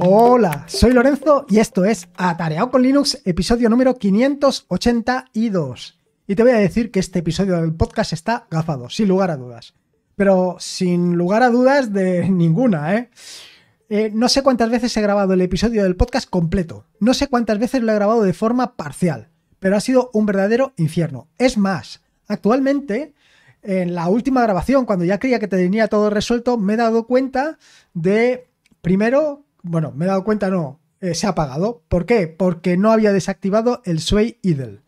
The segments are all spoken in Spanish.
Hola, soy Lorenzo y esto es Atareado con Linux, episodio número 582. Y te voy a decir que este episodio del podcast está gafado, sin lugar a dudas. Pero sin lugar a dudas de ninguna, ¿eh? Eh, no sé cuántas veces he grabado el episodio del podcast completo, no sé cuántas veces lo he grabado de forma parcial, pero ha sido un verdadero infierno. Es más, actualmente, en la última grabación, cuando ya creía que tenía todo resuelto, me he dado cuenta de, primero, bueno, me he dado cuenta, no, eh, se ha apagado. ¿Por qué? Porque no había desactivado el Sway Idle.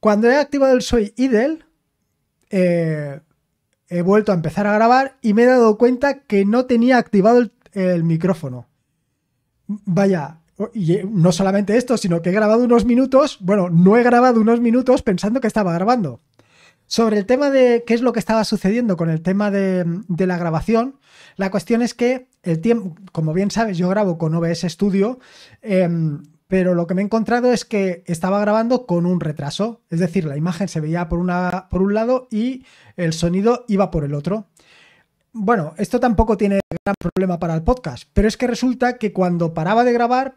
Cuando he activado el Sway Idle, eh, he vuelto a empezar a grabar y me he dado cuenta que no tenía activado el, micrófono. Vaya, y eh, no solamente esto, sino que he grabado unos minutos, bueno, no he grabado unos minutos pensando que estaba grabando. Sobre el tema de qué es lo que estaba sucediendo con el tema de la grabación, la cuestión es que el tiempo, como bien sabes, yo grabo con OBS Studio, em, pero lo que me he encontrado es que estaba grabando con un retraso, es decir, la imagen se veía por, una, por un lado y el sonido iba por el otro. Bueno, esto tampoco tiene gran problema para el podcast, pero es que resulta que cuando paraba de grabar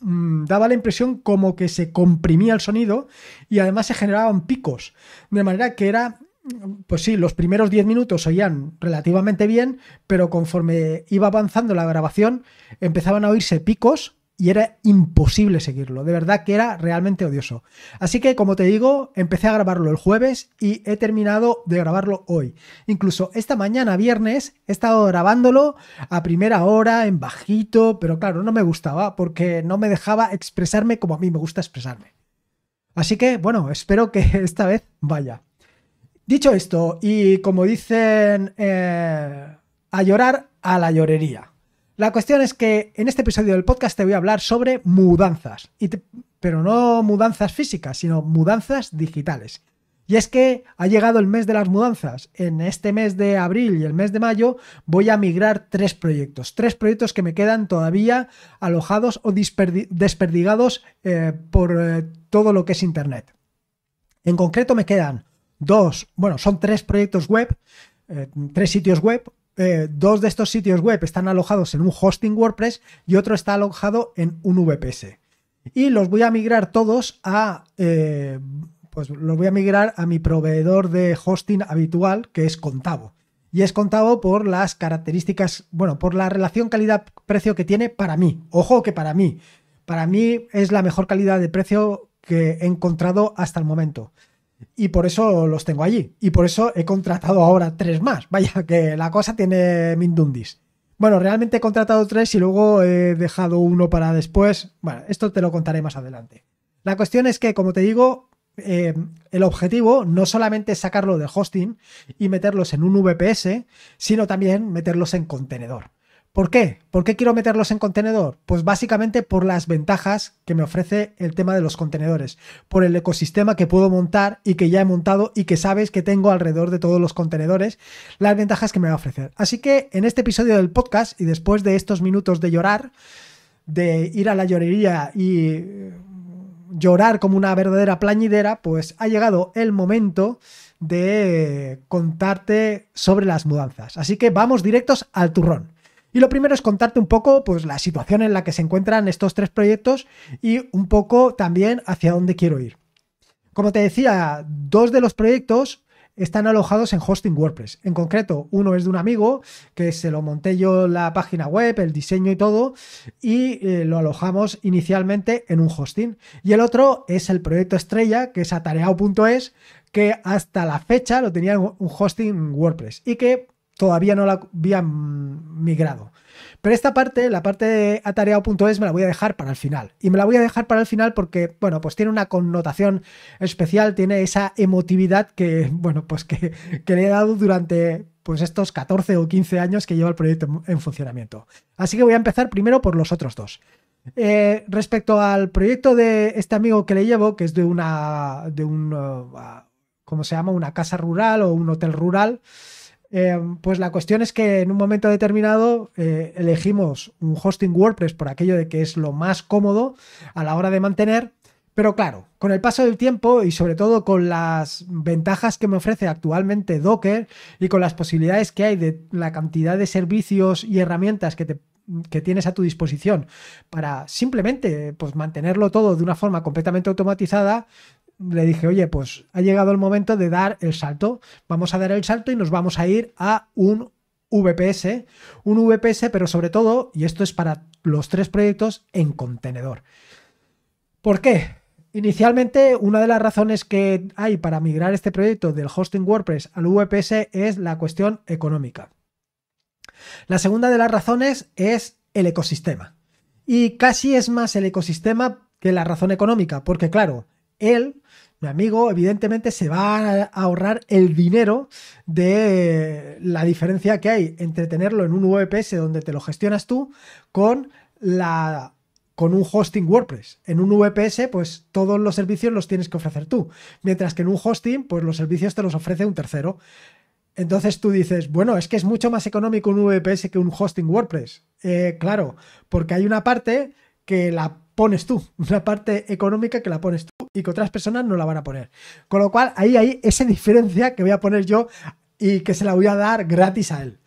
mm, daba la impresión como que se comprimía el sonido y además se generaban picos, de manera que era pues sí, los primeros 10 minutos oían relativamente bien, pero conforme iba avanzando la grabación, empezaban a oírse picos y era imposible seguirlo. De verdad que era realmente odioso. Así que, como te digo, empecé a grabarlo el jueves y he terminado de grabarlo hoy. Incluso esta mañana, viernes, he estado grabándolo a primera hora, en bajito, pero claro, no me gustaba porque no me dejaba expresarme como a mí me gusta expresarme. Así que, bueno, espero que esta vez vaya. Dicho esto, y como dicen, eh, a llorar a la llorería. La cuestión es que en este episodio del podcast te voy a hablar sobre mudanzas, pero no mudanzas físicas, sino mudanzas digitales. Y es que ha llegado el mes de las mudanzas. En este mes de abril y el mes de mayo voy a migrar tres proyectos. Tres proyectos que me quedan todavía alojados o desperdigados eh, por eh, todo lo que es Internet. En concreto me quedan dos, bueno, son tres proyectos web, eh, tres sitios web. Eh, dos de estos sitios web están alojados en un hosting WordPress y otro está alojado en un VPS. Y los voy a migrar todos a, eh, pues los voy a migrar a mi proveedor de hosting habitual, que es Contavo. Y es Contavo por las características, bueno, por la relación calidad-precio que tiene para mí. Ojo que para mí. Para mí es la mejor calidad de precio que he encontrado hasta el momento y por eso los tengo allí. Y por eso he contratado ahora tres más. Vaya, que la cosa tiene mindundis. Bueno, realmente he contratado tres y luego he dejado uno para después. Bueno, esto te lo contaré más adelante. La cuestión es que, como te digo, eh, el objetivo no solamente es sacarlo de hosting y meterlos en un VPS, sino también meterlos en contenedor. ¿Por qué? ¿Por qué quiero meterlos en contenedor? Pues básicamente por las ventajas que me ofrece el tema de los contenedores, por el ecosistema que puedo montar y que ya he montado y que sabes que tengo alrededor de todos los contenedores, las ventajas que me va a ofrecer. Así que en este episodio del podcast y después de estos minutos de llorar, de ir a la llorería y eh, llorar como una verdadera plañidera, pues ha llegado el momento de contarte sobre las mudanzas. Así que vamos directos al turrón. Y lo primero es contarte un poco pues, la situación en la que se encuentran estos tres proyectos y un poco también hacia dónde quiero ir. Como te decía, dos de los proyectos están alojados en hosting WordPress. En concreto, uno es de un amigo que se lo monté yo la página web, el diseño y todo, y eh, lo alojamos inicialmente en un hosting. Y el otro es el proyecto estrella, que es atareado.es, que hasta la fecha lo tenía en un hosting WordPress y que todavía no la había migrado. Pero esta parte, la parte de atareado.es, me la voy a dejar para el final. Y me la voy a dejar para el final porque, bueno, pues tiene una connotación especial, tiene esa emotividad que, bueno, pues que, le he dado durante pues estos 14 o 15 años que lleva el proyecto en funcionamiento. Así que voy a empezar primero por los otros dos. Eh, respecto al proyecto de este amigo que le llevo, que es de una, de un, uh, ¿cómo se llama? Una casa rural o un hotel rural. Eh, pues la cuestión es que en un momento determinado eh, elegimos un hosting WordPress por aquello de que es lo más cómodo a la hora de mantener, pero claro, con el paso del tiempo y sobre todo con las ventajas que me ofrece actualmente Docker y con las posibilidades que hay de la cantidad de servicios y herramientas que te tienes a tu disposición para simplemente pues, mantenerlo todo de una forma completamente automatizada, le dije, oye, pues ha llegado el momento de dar el salto. Vamos a dar el salto y nos vamos a ir a un VPS. Un VPS, pero sobre todo, y esto es para los tres proyectos, en contenedor. ¿Por qué? Inicialmente, una de las razones que hay para migrar este proyecto del hosting WordPress al VPS es la cuestión económica. La segunda de las razones es el ecosistema. Y casi es más el ecosistema que la razón económica, porque claro, él, mi amigo, evidentemente se va a ahorrar el dinero de la diferencia que hay entre tenerlo en un VPS donde te lo gestionas tú con la con un hosting WordPress. En un VPS, pues todos los servicios los tienes que ofrecer tú, mientras que en un hosting, pues los servicios te los ofrece un tercero. Entonces tú dices, bueno, es que es mucho más económico un VPS que un hosting WordPress. Eh, claro, porque hay una parte que la pones tú, una parte económica que la pones tú y que otras personas no la van a poner. Con lo cual, ahí hay esa diferencia que voy a poner yo y que se la voy a dar gratis a él.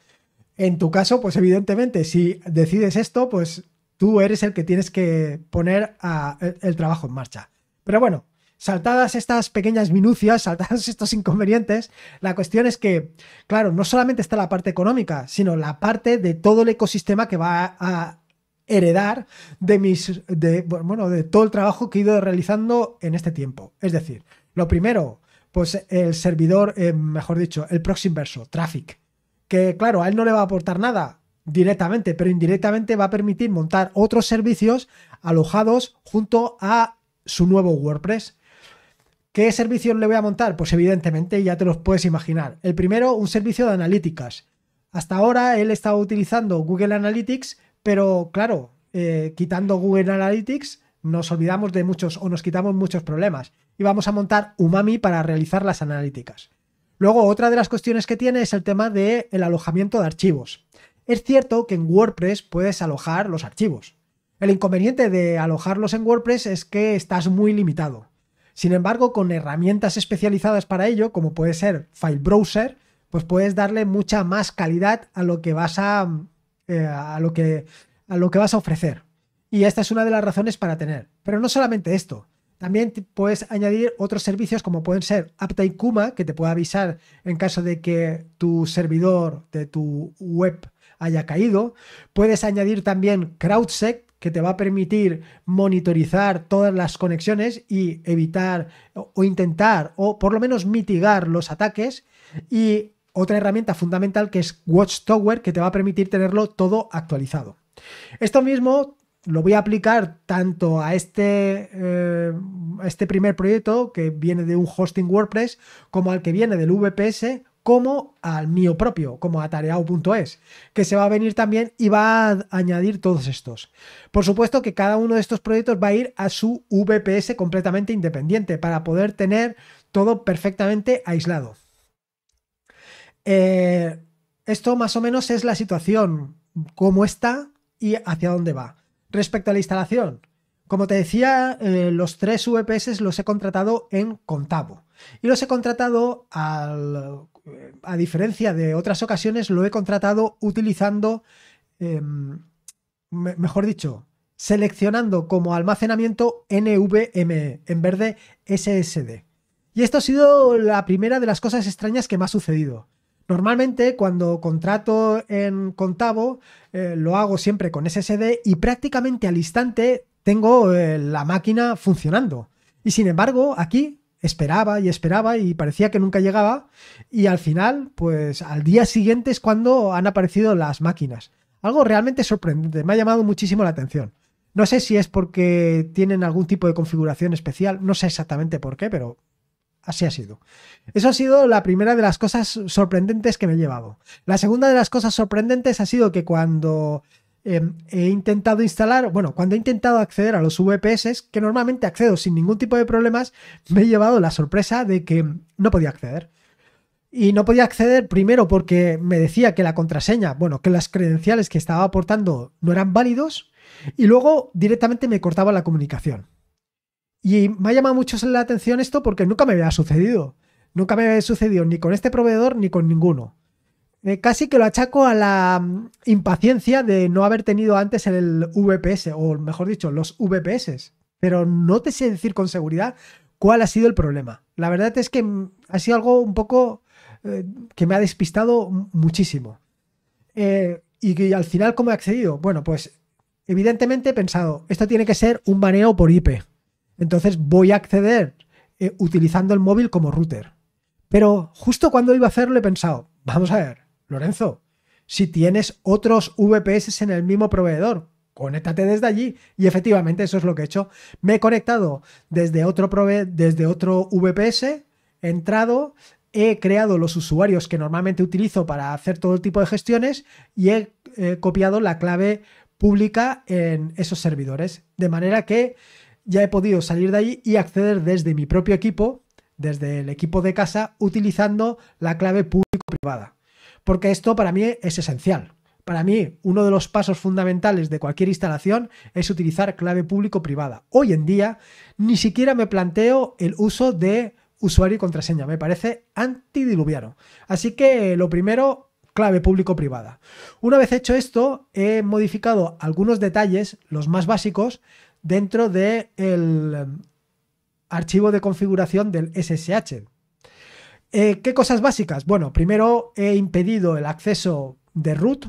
En tu caso, pues evidentemente, si decides esto, pues tú eres el que tienes que poner e, el trabajo en marcha. Pero bueno, saltadas estas pequeñas minucias, saltadas estos inconvenientes, la cuestión es que, claro, no solamente está la parte económica, sino la parte de todo el ecosistema que va a heredar de mis de bueno, de todo el trabajo que he ido realizando en este tiempo. Es decir, lo primero, pues el servidor, eh, mejor dicho, el proxy inverso, traffic, que claro, a él no le va a aportar nada directamente, pero indirectamente va a permitir montar otros servicios alojados junto a su nuevo WordPress. ¿Qué servicios le voy a montar? Pues evidentemente ya te los puedes imaginar. El primero, un servicio de analíticas. Hasta ahora él estaba utilizando Google Analytics pero claro, eh, quitando Google Analytics, nos olvidamos de muchos o nos quitamos muchos problemas y vamos a montar Umami para realizar las analíticas. Luego, otra de las cuestiones que tiene es el tema del el alojamiento de archivos. Es cierto que en WordPress puedes alojar los archivos. El inconveniente de alojarlos en WordPress es que estás muy limitado. Sin embargo, con herramientas especializadas para ello, como puede ser File Browser, pues puedes darle mucha más calidad a lo que vas a eh, a, lo que, a lo que vas a ofrecer. Y esta es una de las razones para tener. Pero no solamente esto. También puedes añadir otros servicios como pueden ser Uptime Kuma, que te puede avisar en caso de que tu servidor de tu web haya caído. Puedes añadir también CrowdSec, que te va a permitir monitorizar todas las conexiones y evitar o intentar o por lo menos mitigar los ataques. Y otra herramienta fundamental que es Watchtower, que te va a permitir tenerlo todo actualizado. Esto mismo lo voy a aplicar tanto a este, eh, este primer proyecto que viene de un hosting WordPress como al que viene del VPS como al mío propio, como a tareao.es, que se va a venir también y va a añadir todos estos. Por supuesto que cada uno de estos proyectos va a ir a su VPS completamente independiente para poder tener todo perfectamente aislado. Eh, esto más o menos es la situación, cómo está y hacia dónde va. Respecto a la instalación, como te decía, eh, los tres VPS los he contratado en Contabo. Y los he contratado eh, a diferencia de otras ocasiones, lo he contratado utilizando, em, mejor dicho, seleccionando como almacenamiento NVMe, en verde SSD. Y esto ha sido la primera de las cosas extrañas que me ha sucedido. Normalmente cuando contrato en Contavo eh, lo hago siempre con SSD y prácticamente al instante tengo eh, la máquina funcionando. Y sin embargo, aquí esperaba y esperaba y parecía que nunca llegaba y al final, pues al día siguiente es cuando han aparecido las máquinas. Algo realmente sorprendente, me ha llamado muchísimo la atención. No sé si es porque tienen algún tipo de configuración especial, no sé exactamente por qué, pero Así ha sido. Eso ha sido la primera de las cosas sorprendentes que me he llevado. La segunda de las cosas sorprendentes ha sido que cuando em, he intentado instalar, bueno, cuando he intentado acceder a los VPS, que normalmente accedo sin ningún tipo de problemas, me he llevado la sorpresa de que no podía acceder. Y no podía acceder primero porque me decía que la contraseña, bueno, que las credenciales que estaba aportando no eran válidos y luego directamente me cortaba la comunicación. Y me ha llamado mucho la atención esto porque nunca me había sucedido. Nunca me había sucedido ni con este proveedor ni con ninguno. Eh, casi que lo achaco a la mm, impaciencia de no haber tenido antes el VPS, o mejor dicho, los VPS. Pero no te sé decir con seguridad cuál ha sido el problema. La verdad es que mm, ha sido algo un poco eh, que me ha despistado muchísimo. Eh, y, al final, ¿cómo he accedido? Bueno, pues evidentemente he pensado, esto tiene que ser un baneo por IP entonces voy a acceder eh, utilizando el móvil como router. Pero justo cuando iba a hacerlo he pensado, vamos a ver, Lorenzo, si tienes otros VPS en el mismo proveedor, conéctate desde allí. Y efectivamente eso es lo que he hecho. Me he conectado desde otro, desde otro VPS, he entrado, he creado los usuarios que normalmente utilizo para hacer todo tipo de gestiones y he copiado la clave pública en esos servidores. De manera que ya he podido salir de allí y acceder desde mi propio equipo, desde el equipo de casa, utilizando la clave público-privada. Porque esto para mí es esencial. Para mí, uno de los pasos fundamentales de cualquier instalación es utilizar clave público-privada. Hoy en día, ni siquiera me planteo el uso de usuario y contraseña. Me parece antidiluviano. Así que lo primero, clave público-privada. Una vez hecho esto, he modificado algunos detalles, los más básicos, dentro del em, archivo de configuración del SSH. Eh, ¿Qué cosas básicas? Bueno, primero he impedido el acceso de root,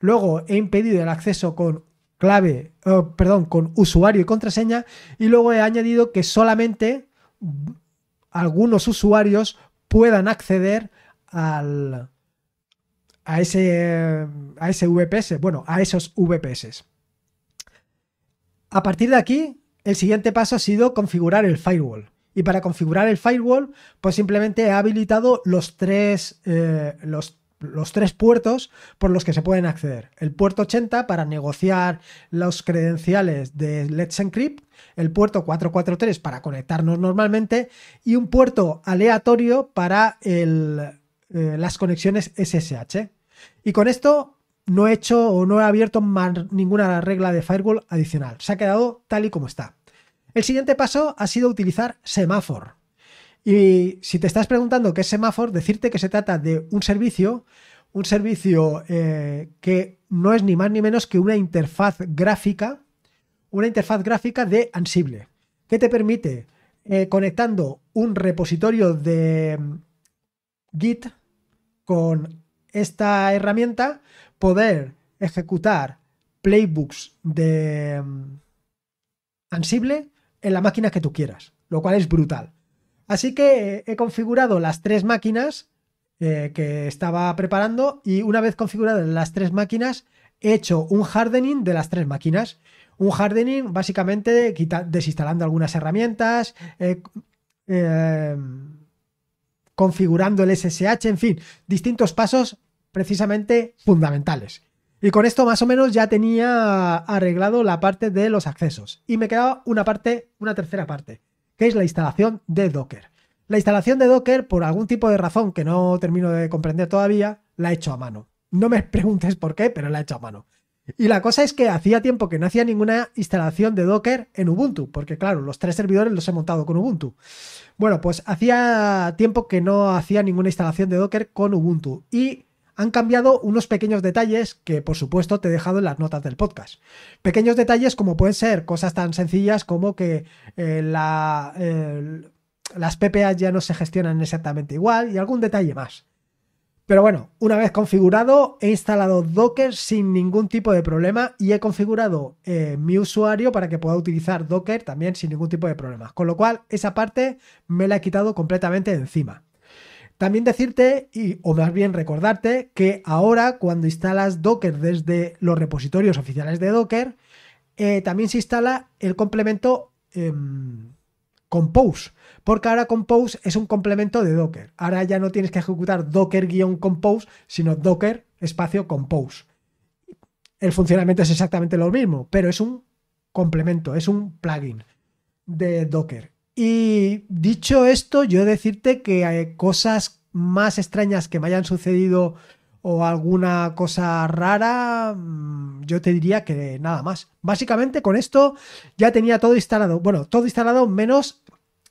luego he impedido el acceso con clave, eh, perdón, con usuario y contraseña, y luego he añadido que solamente algunos usuarios puedan acceder al, a, ese, em, a ese VPS, bueno, a esos VPS. A partir de aquí, el siguiente paso ha sido configurar el firewall. Y para configurar el firewall, pues simplemente he habilitado los tres, eh, los, puertos por los que se pueden acceder. El puerto 80 para negociar los credenciales de Let's Encrypt, el puerto 443 para conectarnos normalmente y un puerto aleatorio para eh, las conexiones SSH. Y con esto no he hecho o no he abierto ninguna regla de firewall adicional. Se ha quedado tal y como está. El siguiente paso ha sido utilizar Semaphore. Y si te estás preguntando qué es Semaphore, decirte que se trata de un servicio, un servicio eh, que no es ni más ni menos que una interfaz gráfica, una interfaz gráfica de Ansible, que te permite eh, conectando un repositorio de mm, Git con esta herramienta, poder ejecutar playbooks de mm, Ansible en la máquina que tú quieras, lo cual es brutal. Así que he configurado las tres máquinas eh, que estaba preparando y una vez configuradas las tres máquinas he hecho un hardening de las tres máquinas. Un hardening básicamente desinstalando algunas herramientas, eh, eh, configurando el SSH, en fin, distintos pasos precisamente fundamentales. Y con esto más o menos ya tenía arreglado la parte de los accesos. Y me quedaba una parte, una tercera parte, que es la instalación de Docker. La instalación de Docker, por algún tipo de razón que no termino de comprender todavía, la he hecho a mano. No me preguntes por qué, pero la he hecho a mano. Y la cosa es que hacía tiempo que no hacía ninguna instalación de Docker en Ubuntu, porque claro, los tres servidores los he montado con Ubuntu. Bueno, pues hacía tiempo que no hacía ninguna instalación de Docker con Ubuntu. Y han cambiado unos pequeños detalles que por supuesto te he dejado en las notas del podcast. Pequeños detalles como pueden ser cosas tan sencillas como que eh, las PPAs ya no se gestionan exactamente igual y algún detalle más. Pero bueno, una vez configurado, he instalado Docker sin ningún tipo de problema y he configurado eh, mi usuario para que pueda utilizar Docker también sin ningún tipo de problema. Con lo cual, esa parte me la he quitado completamente de encima. También decirte, y, o más bien recordarte, que ahora cuando instalas Docker desde los repositorios oficiales de Docker, eh, también se instala el complemento em, Compose, porque ahora Compose es un complemento de Docker. Ahora ya no tienes que ejecutar Docker-compose, sino Docker espacio Compose. El funcionamiento es exactamente lo mismo, pero es un complemento, es un plugin de Docker. Y dicho esto, yo decirte que hay cosas más extrañas que me hayan sucedido o alguna cosa rara, mm, yo te diría que nada más. Básicamente con esto ya tenía todo instalado. Bueno, todo instalado menos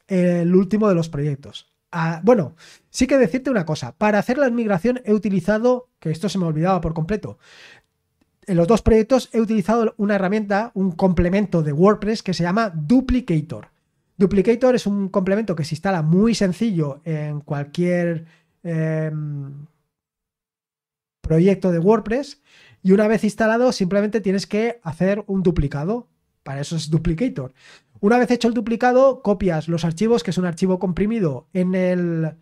el último de los proyectos. Ah, bueno, sí que decirte una cosa. Para hacer la migración he utilizado, que esto se me olvidaba por completo, en los dos proyectos he utilizado una herramienta, un complemento de WordPress que se llama Duplicator. Duplicator es un complemento que se instala muy sencillo en cualquier em, proyecto de WordPress y una vez instalado simplemente tienes que hacer un duplicado. Para eso es Duplicator. Una vez hecho el duplicado, copias los archivos, que es un archivo comprimido, en el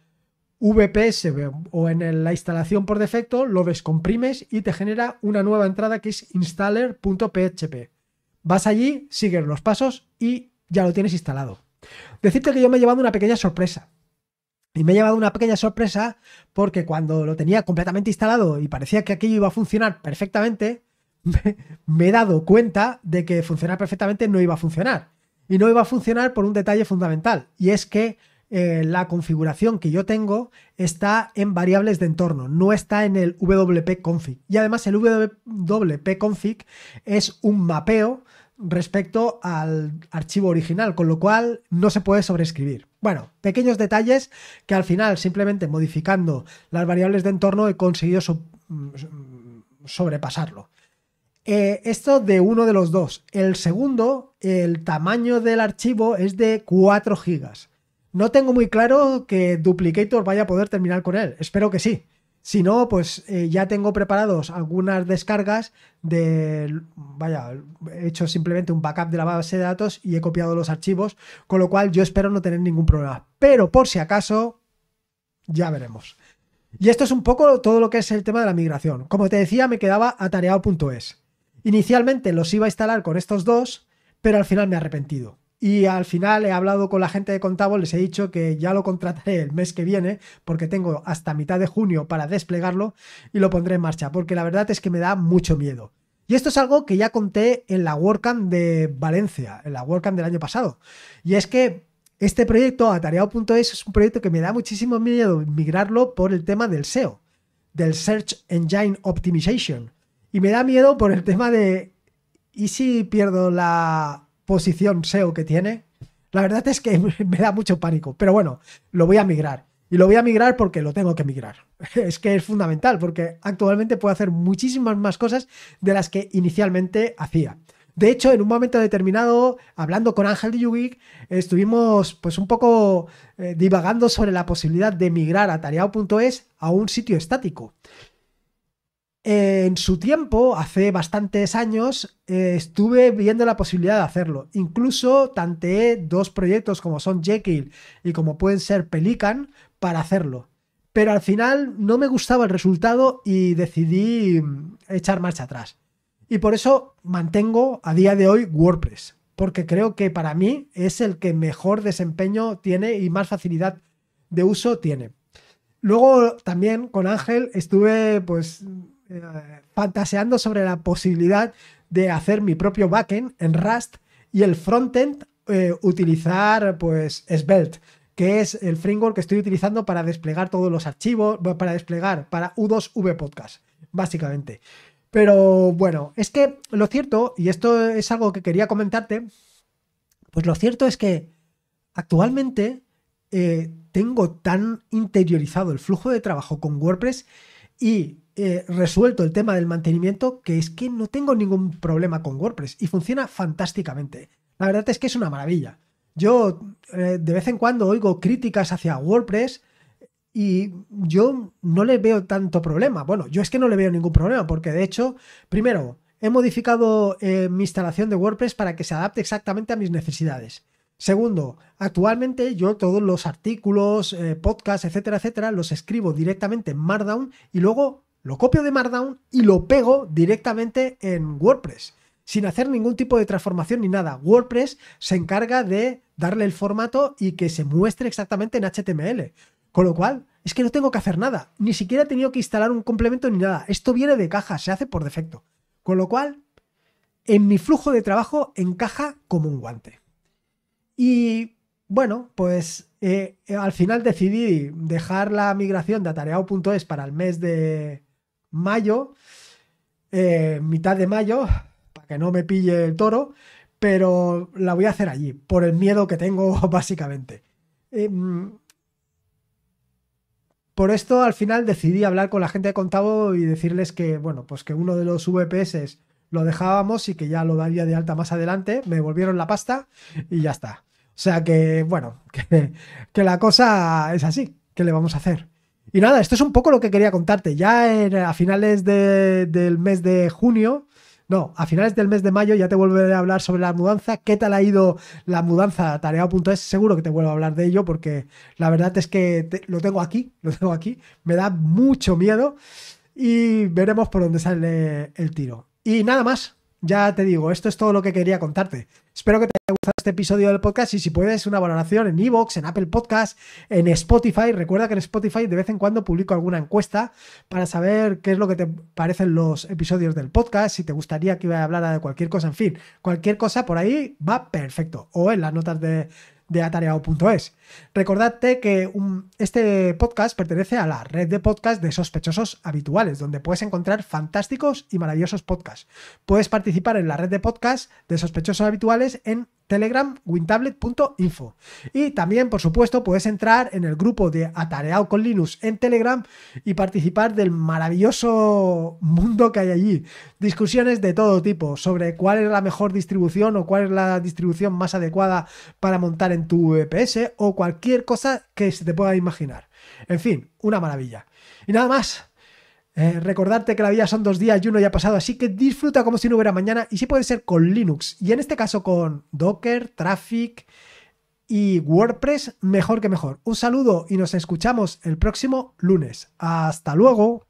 VPS o en la instalación por defecto, lo descomprimes y te genera una nueva entrada que es installer.php. Vas allí, sigues los pasos y ya lo tienes instalado. Decirte que yo me he llevado una pequeña sorpresa. Y me he llevado una pequeña sorpresa porque cuando lo tenía completamente instalado y parecía que aquello iba a funcionar perfectamente, me, he dado cuenta de que funcionar perfectamente no iba a funcionar. Y no iba a funcionar por un detalle fundamental. Y es que eh, la configuración que yo tengo está en variables de entorno, no está en el wp-config. Y además el wp-config es un mapeo respecto al archivo original, con lo cual no se puede sobreescribir. Bueno, pequeños detalles que al final simplemente modificando las variables de entorno he conseguido mm, sobrepasarlo. Eh, esto de uno de los dos. El segundo, el tamaño del archivo es de 4 gigas No tengo muy claro que Duplicator vaya a poder terminar con él. Espero que sí. Si no, pues eh, ya tengo preparados algunas descargas de, vaya, he hecho simplemente un backup de la base de datos y he copiado los archivos, con lo cual yo espero no tener ningún problema. Pero por si acaso, ya veremos. Y esto es un poco todo lo que es el tema de la migración. Como te decía, me quedaba atareado.es. Inicialmente los iba a instalar con estos dos, pero al final me he arrepentido. Y al final he hablado con la gente de Contabo, les he dicho que ya lo contrataré el mes que viene, porque tengo hasta mitad de junio para desplegarlo y lo pondré en marcha, porque la verdad es que me da mucho miedo. Y esto es algo que ya conté en la WordCamp de Valencia, en la WordCamp del año pasado. Y es que este proyecto, atareado.es, es un proyecto que me da muchísimo miedo migrarlo por el tema del SEO, del Search Engine Optimization. Y me da miedo por el tema de, ¿y si pierdo la posición SEO que tiene, la verdad es que me da mucho pánico. Pero bueno, lo voy a migrar. Y lo voy a migrar porque lo tengo que migrar. Es que es fundamental, porque actualmente puedo hacer muchísimas más cosas de las que inicialmente hacía. De hecho, en un momento determinado, hablando con Ángel de Yugik, estuvimos pues un poco eh, divagando sobre la posibilidad de migrar a tareao.es a un sitio estático en su tiempo, hace bastantes años, eh, estuve viendo la posibilidad de hacerlo. Incluso tanteé dos proyectos como son Jekyll y como pueden ser Pelican para hacerlo. Pero al final no me gustaba el resultado y decidí mm, echar marcha atrás. Y por eso mantengo a día de hoy WordPress, porque creo que para mí es el que mejor desempeño tiene y más facilidad de uso tiene. Luego también con Ángel estuve pues eh, fantaseando sobre la posibilidad de hacer mi propio backend en Rust y el frontend eh, utilizar pues Svelte, que es el framework que estoy utilizando para desplegar todos los archivos, para desplegar para U2V Podcast, básicamente. Pero bueno, es que lo cierto, y esto es algo que quería comentarte, pues lo cierto es que actualmente eh, tengo tan interiorizado el flujo de trabajo con WordPress y eh, resuelto el tema del mantenimiento que es que no tengo ningún problema con WordPress y funciona fantásticamente. La verdad es que es una maravilla. Yo eh, de vez en cuando oigo críticas hacia WordPress y yo no le veo tanto problema. Bueno, yo es que no le veo ningún problema porque de hecho, primero, he modificado eh, mi instalación de WordPress para que se adapte exactamente a mis necesidades. Segundo, actualmente yo todos los artículos, podcasts, etcétera, etcétera, los escribo directamente en Markdown y luego lo copio de Markdown y lo pego directamente en WordPress, sin hacer ningún tipo de transformación ni nada. WordPress se encarga de darle el formato y que se muestre exactamente en HTML. Con lo cual, es que no tengo que hacer nada, ni siquiera he tenido que instalar un complemento ni nada. Esto viene de caja, se hace por defecto. Con lo cual, en mi flujo de trabajo encaja como un guante. Y bueno, pues eh, eh, al final decidí dejar la migración de atareado.es para el mes de, mayo, eh, mitad de mayo, para que no me pille el toro, pero la voy a hacer allí, por el miedo que tengo básicamente. Eh, mm, por esto al final decidí hablar con la gente de Contabo y decirles que, bueno, pues que uno de los VPS lo dejábamos y que ya lo daría de alta más adelante, me volvieron la pasta y ya está. O sea que, bueno, que, la cosa es así, que le vamos a hacer? Y nada, esto es un poco lo que quería contarte. Ya a finales del mes de junio, no, a finales del mes de mayo ya te volveré a hablar sobre la mudanza. ¿Qué tal ha ido la mudanza a tareao.es? Seguro que te vuelvo a hablar de ello porque la verdad es que lo tengo aquí, lo tengo aquí. Me da mucho miedo y veremos por dónde sale el tiro. Y nada más, ya te digo, esto es todo lo que quería contarte. Espero que te haya gustado este episodio del podcast y si puedes una valoración en Evox, en Apple Podcast, en Spotify. Recuerda que en Spotify de vez en cuando publico alguna encuesta para saber qué es lo que te parecen los episodios del podcast, si te gustaría que iba a hablar de cualquier cosa, en fin, cualquier cosa por ahí va perfecto. O en las notas de, atareado.es. Recordadte que este podcast pertenece a la red de podcast de sospechosos habituales, donde puedes encontrar fantásticos y maravillosos podcasts. Puedes participar en la red de podcast de sospechosos habituales en Telegram, wintablet.info. Y también, por supuesto, puedes entrar en el grupo de Atareado con Linux en Telegram y participar del maravilloso mundo que hay allí. Discusiones de todo tipo sobre cuál es la mejor distribución o cuál es la distribución más adecuada para montar en tu VPS e o cualquier cosa que se te pueda imaginar. En fin, una maravilla. Y nada más, eh, recordarte que la vida son dos días y uno ya ha pasado, así que disfruta como si no hubiera mañana y si puede ser con Linux y en este caso con Docker, Traffic y WordPress, mejor que mejor. Un saludo y nos escuchamos el próximo lunes. Hasta luego.